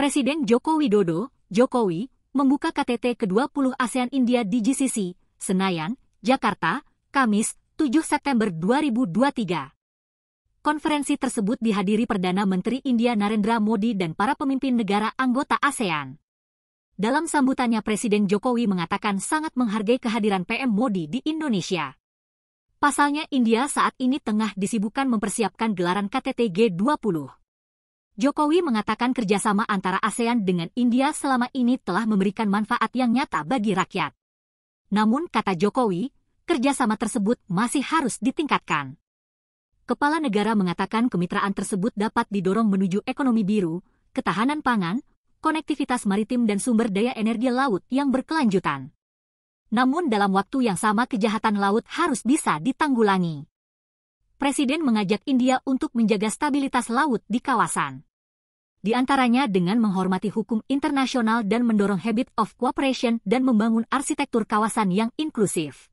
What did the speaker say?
Presiden Joko Widodo, Jokowi, membuka KTT ke-20 ASEAN India di GCC, Senayan, Jakarta, Kamis, 7 September 2023. Konferensi tersebut dihadiri Perdana Menteri India Narendra Modi dan para pemimpin negara anggota ASEAN. Dalam sambutannya Presiden Jokowi mengatakan sangat menghargai kehadiran PM Modi di Indonesia. Pasalnya India saat ini tengah disibukkan mempersiapkan gelaran KTT G20. Jokowi mengatakan kerjasama antara ASEAN dengan India selama ini telah memberikan manfaat yang nyata bagi rakyat. Namun, kata Jokowi, kerjasama tersebut masih harus ditingkatkan. Kepala negara mengatakan kemitraan tersebut dapat didorong menuju ekonomi biru, ketahanan pangan, konektivitas maritim dan sumber daya energi laut yang berkelanjutan. Namun dalam waktu yang sama kejahatan laut harus bisa ditanggulangi. Presiden mengajak India untuk menjaga stabilitas laut di kawasan. Di antaranya dengan menghormati hukum internasional dan mendorong habit of cooperation dan membangun arsitektur kawasan yang inklusif.